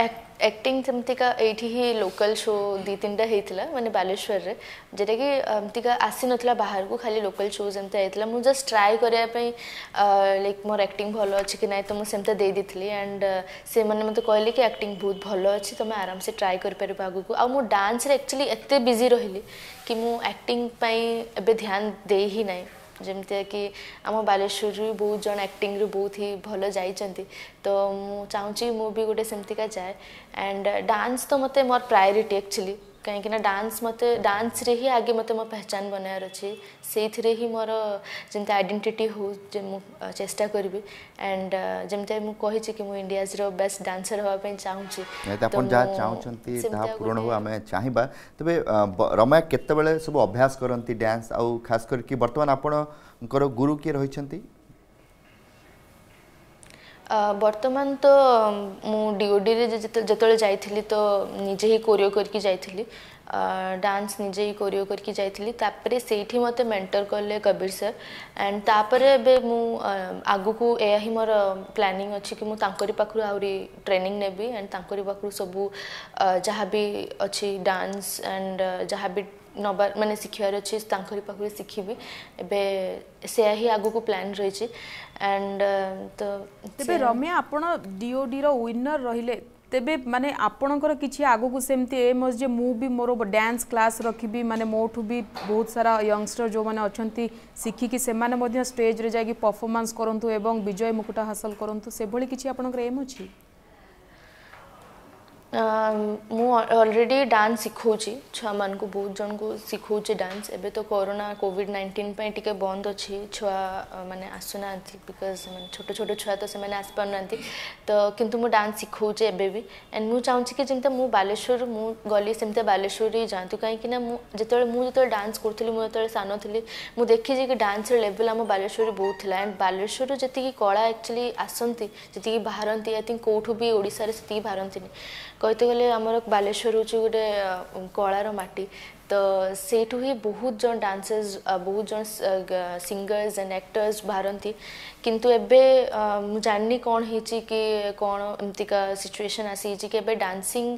S2: एक्टिंग ସେମିତିକା ଏଇଠି ହିଁ ଲୋକାଲ୍ ଶୋ ଦୁଇ ତିନିଟା ହେଇଥିଲା ମାନେ ବାଲେଶ୍ୱରରେ ଯେଉଁଟାକି ଏମିତିକା ଆସିନଥିଲା ବାହାରକୁ ଖାଲି ଲୋକାଲ୍ ଶୋଜ୍ ଏମିତି ହେଇଥିଲା ମୁଁ ଜଷ୍ଟ ଟ୍ରାଏ କରିବା ପାଇଁ ଲାଇକ୍ ମୋର ଆକ୍ଟିଂ ଭଲ ଅଛି କି ନାହିଁ ତ ମୁଁ ସେମିତି ଦେଇଦେଇଥିଲି ଆଣ୍ଡ ସେମାନେ ମୋତେ କହିଲେ କି ଆକ୍ଟିଂ ବହୁତ ଭଲ ଅଛି ତୁମେ ଆରାମସେ ଟ୍ରାଏ କରିପାରିବ ଆଗକୁ ଆଉ ମୁଁ ଡ୍ୟାନ୍ସରେ ଆକ୍ଚୁଆଲି ଏତେ ବିଜି ରହିଲି କି ମୁଁ ଆକ୍ଟିଂ ପାଇଁ ଏବେ ଧ୍ୟାନ ଦେଇ ହିଁ ନାହିଁ ଯେମିତିକି ଆମ ବାଲେଶ୍ୱରରୁ ବି ବହୁତ ଜଣ ଆକ୍ଟିଂରୁ ବହୁତ ହିଁ ଭଲ ଯାଇଛନ୍ତି ତ ମୁଁ ଚାହୁଁଛି ମୁଁ ବି ଗୋଟେ ସେମିତିକା ଯାଏ ଆଣ୍ଡ ଡ୍ୟାନ୍ସ ତ ମୋତେ ମୋର ପ୍ରାୟୋରିଟି ଆକ୍ଚୁଆଲି କାହିଁକିନା ଡ୍ୟାନ୍ସ ମୋତେ ଡ୍ୟାନ୍ସରେ ହିଁ ଆଗେ ମୋତେ ମୋ ପହଚାନ ବନାଇବାର ଅଛି ସେଇଥିରେ ହିଁ ମୋର ଯେମିତି ଆଇଡେଣ୍ଟିଟି ହଉ ଯେ ମୁଁ ଚେଷ୍ଟା କରିବି ଆଣ୍ଡ ଯେମିତି ମୁଁ କହିଛି କି ମୁଁ ଇଣ୍ଡିଆଜର ବେଷ୍ଟ ଡ୍ୟାନ୍ସର ହେବା ପାଇଁ ଚାହୁଁଛି ଆପଣ ଯାହା ଚାହୁଁଛନ୍ତି ତାହା ପୂରଣ
S3: ହଉ ଆମେ ଚାହିଁବା ତେବେ ରମା କେତେବେଳେ ସବୁ ଅଭ୍ୟାସ କରନ୍ତି ଡ୍ୟାନ୍ସ ଆଉ ଖାସ କରିକି ବର୍ତ୍ତମାନ ଆପଣଙ୍କର ଗୁରୁ କିଏ ରହିଛନ୍ତି
S2: বর্তমান তো মু ডিওডিরে যেতবে যাই তো নিজে হি কোরিও করি যাই ডান্স নিজে হি কোরিও করি যাই তাপরে সেইটি মতো মেন্টর কলে কবির স্যার অ্যান্ড তাপরে এবে মু আগুকু এয়া হি মোর প্ল্যানিং অছি কি মু তাঙ্করি পাখরু আহুরি ট্রেনিং নেবি অ্যান্ড তাঙ্করি পাখরু সবু যাহা বি অছি ডান্স অ্যান্ড যাহা বি ନବା ମାନେ ଶିଖିବାର ଅଛି ତାଙ୍କରି ପାଖରୁ ଶିଖିବି ଏବେ ସେୟା ହିଁ ଆଗକୁ ପ୍ଲାନ୍ ରହିଛି ଆଣ୍ଡ ତ ତେବେ ରମ୍ୟା
S1: ଆପଣ ଡିଓଡିର ୱିନର ରହିଲେ ତେବେ ମାନେ ଆପଣଙ୍କର କିଛି ଆଗକୁ ସେମିତି ଏମ୍ ଅଛି ଯେ ମୁଁ ବି ମୋର ଡ୍ୟାନ୍ସ କ୍ଲାସ୍ ରଖିବି ମାନେ ମୋଠୁ ବି ବହୁତ ସାରା ୟଙ୍ଗଷ୍ଟର ଯେଉଁମାନେ ଅଛନ୍ତି ଶିଖିକି ସେମାନେ ମଧ୍ୟ ଷ୍ଟେଜ୍ରେ ଯାଇକି ପରଫର୍ମାନ୍ସ କରନ୍ତୁ ଏବଂ ବିଜୟ ମୁକୁଟ ହାସଲ କରନ୍ତୁ ସେଭଳି
S2: କିଛି ଆପଣଙ୍କର ଏମ୍ ଅଛି ମୁଁ ଅଲରେଡ଼ି ଡ୍ୟାନ୍ସ ଶିଖାଉଛି ଛୁଆମାନଙ୍କୁ ବହୁତ ଜଣଙ୍କୁ ଶିଖାଉଛି ଡ୍ୟାନ୍ସ ଏବେ ତ କରୋନା କୋଭିଡ଼ ନାଇଣ୍ଟିନ୍ ପାଇଁ ଟିକେ ବନ୍ଦ ଅଛି ଛୁଆ ମାନେ ଆସୁନାହାନ୍ତି ବିକଜ ମାନେ ଛୋଟ ଛୋଟ ଛୁଆ ତ ସେମାନେ ଆସିପାରୁନାହାନ୍ତି ତ କିନ୍ତୁ ମୁଁ ଡ୍ୟାନ୍ସ ଶିଖାଉଛି ଏବେ ବି ଏଣ୍ଡ ମୁଁ ଚାହୁଁଛି କି ଯେମିତି ମୁଁ ବାଲେଶ୍ୱର ମୁଁ ଗଲି ସେମିତି ବାଲେଶ୍ୱର ହିଁ ଯାଆନ୍ତୁ କାହିଁକିନା ମୁଁ ଯେତେବେଳେ ମୁଁ ଯେତେବେଳେ ଡ୍ୟାନ୍ସ କରୁଥିଲି ମୁଁ ଯେତେବେଳେ ସାନ ଥିଲି ମୁଁ ଦେଖିଛି କି ଡ୍ୟାନ୍ସର ଲେଭେଲ୍ ଆମ ବାଲେଶ୍ୱରରେ ବହୁତ ଥିଲା ଏଣ୍ଡ ବାଲେଶ୍ୱରରୁ ଯେତିକି କଳା ଆକ୍ଚୁଆଲି ଆସନ୍ତି ଯେତିକି ବାହାରନ୍ତି ଆଇ ଥିଙ୍କ କେଉଁଠୁ ବି ଓଡ଼ିଶାରେ ସେତିକି ବାହାରନ୍ତିନି କହିତେ ଗଲେ ଆମର ବାଲେଶ୍ୱର ହେଉଛି ଗୋଟେ କଳାର ମାଟି ତ ସେଇଠୁ ହିଁ ବହୁତ ଜଣ ଡ୍ୟାନ୍ସର୍ସ ବହୁତ ଜଣ ସିଙ୍ଗର୍ସ ଆଣ୍ଡ ଆକ୍ଟର୍ସ ବାହାରନ୍ତି କିନ୍ତୁ ଏବେ ମୁଁ ଜାଣିନି କ'ଣ ହେଇଛି କି କ'ଣ ଏମିତିକା ସିଚୁଏସନ୍ ଆସିଯାଇଛି କି ଏବେ ଡ୍ୟାନ୍ସିଂ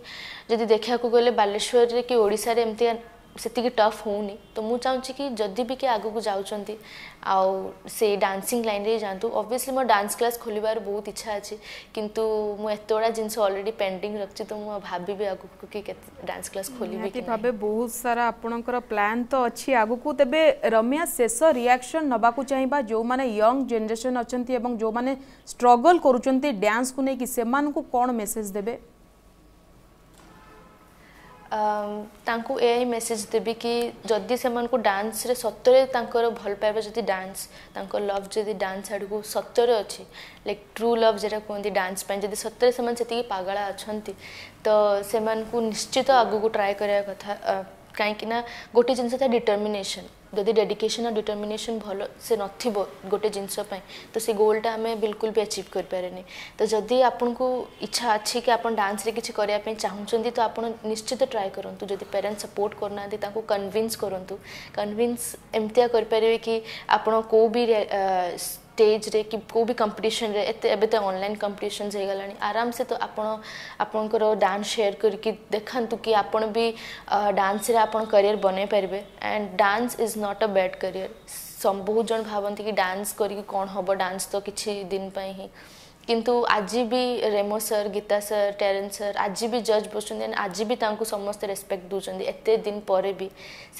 S2: ଯଦି ଦେଖିବାକୁ ଗଲେ ବାଲେଶ୍ୱରରେ କି ଓଡ଼ିଶାରେ ଏମିତିଆ से टफ हो तो मुझे चाहूँगी कि जदि भी किए आगे जाऊँ से डांसिंग लाइन रे जातु ऑब्वियसली मो डांस क्लास खोल बहुत इच्छा अच्छी किंतु मुझेगुड़ा जिनस ऑलरेडी पेंडिंग रखी तो मुझे भावी आगे कि डांस क्लास खोल भाव बहुत सारा आपणकर प्लां तो अच्छी
S1: आगे तेज रम्या शेष रिएक्शन नाक चाहिए जो मैंने यंग जेनेशन अच्छा जो मैंने स्ट्रगल करुँच
S2: डांस को लेकिन कौन मेसेज देते ତାଙ୍କୁ ଏଆଇ ମେସେଜ୍ ଦେବି କି ଯଦି ସେମାନଙ୍କୁ ଡ୍ୟାନ୍ସରେ ସତରେ ତାଙ୍କର ଭଲ ପାଇବା ଯଦି ଡ୍ୟାନ୍ସ ତାଙ୍କ ଲଭ୍ ଯଦି ଡ୍ୟାନ୍ସ ଆଡ଼କୁ ସତରେ ଅଛି ଲାଇକ୍ ଟ୍ରୁ ଲଭ୍ ଯେଉଁଟା କୁହନ୍ତି ଡ୍ୟାନ୍ସ ପାଇଁ ଯଦି ସତରେ ସେମାନେ ସେତିକି ପାଗଳା ଅଛନ୍ତି ତ ସେମାନଙ୍କୁ ନିଶ୍ଚିତ ଆଗକୁ ଟ୍ରାଏ କରିବା କଥା କାହିଁକିନା ଗୋଟେ ଜିନିଷ ଥାଏ ଡିଟର୍ମିନେସନ୍ ଯଦି ଡେଡିକେସନ୍ ଆଉ ଡିଟର୍ମିନେସନ୍ ଭଲ ସେ ନଥିବ ଗୋଟେ ଜିନିଷ ପାଇଁ ତ ସେ ଗୋଲ୍ଟା ଆମେ ବିଲକୁଲ ବି ଆଚିଭ୍ କରିପାରେନି ତ ଯଦି ଆପଣଙ୍କୁ ଇଚ୍ଛା ଅଛି କି ଆପଣ ଡାନ୍ସରେ କିଛି କରିବା ପାଇଁ ଚାହୁଁଛନ୍ତି ତ ଆପଣ ନିଶ୍ଚିତ ଟ୍ରାଏ କରନ୍ତୁ ଯଦି ପ୍ୟାରେଣ୍ଟସ୍ ସପୋର୍ଟ କରୁନାହାନ୍ତି ତାଙ୍କୁ କନଭିନ୍ସ କରନ୍ତୁ କନଭିନ୍ସ ଏମିତିଆ କରିପାରିବେ କି ଆପଣ କେଉଁ ବି स्टेज रे कि को भी कंपटीशन रे एते एबे त ऑनलाइन कंपटीशन हे गलानी आराम से तो आपण आपनकर डांस शेयर कर कि देखंतु कि आपण भी डांस रे आपण करियर बने परबे and dance is not a bad career सब बहुत जन भावंती कि डांस करी कि कोन डांस तो किसी दिन पर ही କିନ୍ତୁ ଆଜି ବି Remo sir Geeta sir Terence sir ଆଜି ବି ଜଜ୍ ବସୁଛନ୍ତି ଆଣ୍ଡ ଆଜି ବି ତାଙ୍କୁ ସମସ୍ତେ ରେସ୍ପେକ୍ଟ ଦେଉଛନ୍ତି ଏତେ ଦିନ ପରେ ବି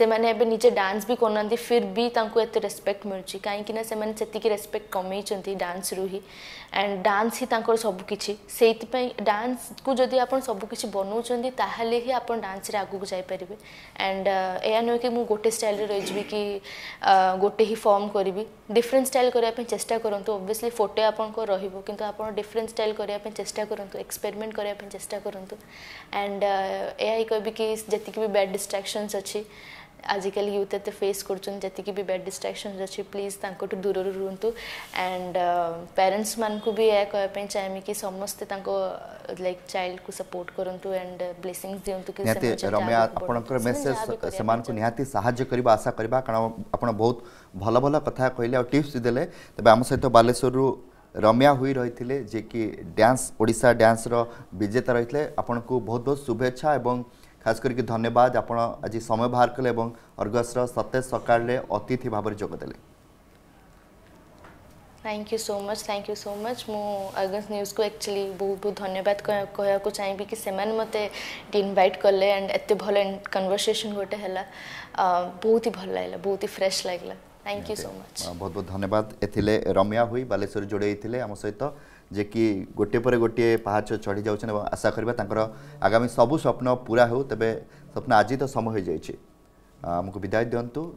S2: ସେମାନେ ଏବେ ନିଜେ ଡାନ୍ସ ବି କରୁନାହାନ୍ତି ଫିର୍ ବି ତାଙ୍କୁ ଏତେ ରେସ୍ପେକ୍ଟ ମିଳୁଛି କାହିଁକିନା ସେମାନେ ସେତିକି ରେସ୍ପେକ୍ଟ କମେଇଛନ୍ତି ଡାନ୍ସରୁ ହିଁ ଆଣ୍ଡ ଡ୍ୟାନ୍ସ ହିଁ ତାଙ୍କର ସବୁକିଛି ସେଇଥିପାଇଁ ଡ୍ୟାନ୍ସକୁ ଯଦି ଆପଣ ସବୁକିଛି ବନାଉଛନ୍ତି ତାହେଲେ ହିଁ ଆପଣ ଡ୍ୟାନ୍ସରେ ଆଗକୁ ଯାଇପାରିବେ ଆଣ୍ଡ ଏହା ନୁହେଁ କି ମୁଁ ଗୋଟେ ଷ୍ଟାଇଲରେ ରହିଯିବି କି ଗୋଟେ ହିଁ ଫର୍ମ କରିବି ଡିଫରେଣ୍ଟ ଷ୍ଟାଇଲ କରିବା ପାଇଁ ଚେଷ୍ଟା କରନ୍ତୁ ଅବଭିୟସଲି ଫୋଟୋ ଆପଣଙ୍କ ରହିବ କିନ୍ତୁ ଆପଣ ଡିଫରେଣ୍ଟ ଷ୍ଟାଇଲ କରିବା ପାଇଁ ଚେଷ୍ଟା କରନ୍ତୁ ଏକ୍ସପେରିମେଣ୍ଟ କରିବା ପାଇଁ ଚେଷ୍ଟା କରନ୍ତୁ ଆଣ୍ଡ ଏହା ହିଁ କହିବି କି ଯେତିକି ବି ବ୍ୟାଡ୍ ଡିଷ୍ଟ୍ରାକ୍ସନ୍ସ ଅଛି ଆଜିକାଲି ୟୁଥ୍ ଏତେ ଫେସ୍ କରୁଛନ୍ତି ଯେତିକି ବି ବ୍ୟାଡ୍ ଡିଷ୍ଟ୍ରାକ୍ସନ୍ସ ଅଛି ପ୍ଲିଜ୍ ତାଙ୍କଠୁ ଦୂରରୁ ରୁହନ୍ତୁ ଆଣ୍ଡ ପ୍ୟାରେଣ୍ଟସ୍ମାନଙ୍କୁ ବି ଏହା କହିବା ପାଇଁ ଚାହିଁବି କି ସମସ୍ତେ ତାଙ୍କ ଲାଇକ୍ ଚାଇଲ୍ଡକୁ ସପୋର୍ଟ କରନ୍ତୁ ଆଣ୍ଡ ବ୍ଲେସିଂସ୍ ଦିଅନ୍ତୁ କି ରମ୍ୟା ଆପଣଙ୍କର ମେସେଜ୍
S3: ସେମାନଙ୍କୁ ନିହାତି ସାହାଯ୍ୟ କରିବା ଆଶା କରିବା କାରଣ ଆପଣ ବହୁତ ଭଲ ଭଲ କଥା କହିଲେ ଆଉ ଟିପ୍ସ ଦେଲେ ତେବେ ଆମ ସହିତ ବାଲେଶ୍ୱରରୁ ରମ୍ୟା ହୋଇ ରହିଥିଲେ ଯିଏକି ଡ୍ୟାନ୍ସ ଓଡ଼ିଶା ଡ୍ୟାନ୍ସର ବିଜେତା ରହିଥିଲେ ଆପଣଙ୍କୁ ବହୁତ ବହୁତ ଶୁଭେଚ୍ଛା ଏବଂ ଖାସ୍ କରିକି ଧନ୍ୟବାଦ ଆପଣ ଆଜି ସମୟ ବାହାର କଲେ ଏବଂ ଅର୍ଗସ୍ର ସତେଜ ସକାଳରେ ଅତିଥି ଭାବରେ ଯୋଗଦେଲେ
S2: thank you so much thank you so much मु अर्गन्स न्यूज को एक्चुअली बहुत बहुत धन्यवाद कहवाक चाहिए कि से मत इनवैट कले एंड एत भल कनभरसेसन गोटे है बहुत ही भल लगे बहुत ही फ्रेश लगला थैंक यू सो
S3: मच बहुत बहुत धन्यवाद एथिले रम्या हुई बालेश्वर जोड़े आम सहित जेकि गोटे पर गोटे पहाच चढ़ी जाऊँ आशा करवा आगामी सबू स्वप्न पूरा हो तेरे स्वप्न आज तो समय हो जाइए आमको विदाय दिंतु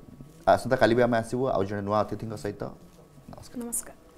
S3: आसंता का भी आम आसबू आज जड़े नुआ अतिथि सहित
S2: नमस्कार नमस्कार